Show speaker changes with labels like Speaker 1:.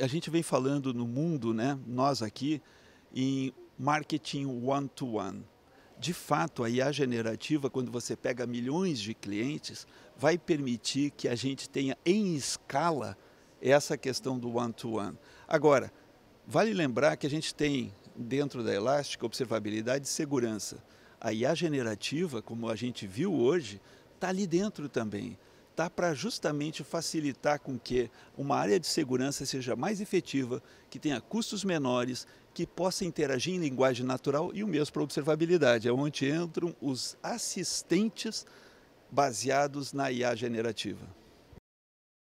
Speaker 1: a gente vem falando no mundo, né, nós aqui, em marketing one-to-one. -one. De fato, a IA generativa, quando você pega milhões de clientes, vai permitir que a gente tenha em escala essa questão do one-to-one. -one. Agora, vale lembrar que a gente tem dentro da elastic observabilidade e segurança. A IA generativa, como a gente viu hoje, está ali dentro também adaptar tá para justamente facilitar com que uma área de segurança seja mais efetiva, que tenha custos menores, que possa interagir em linguagem natural e o mesmo para observabilidade, é onde entram os assistentes baseados na IA generativa.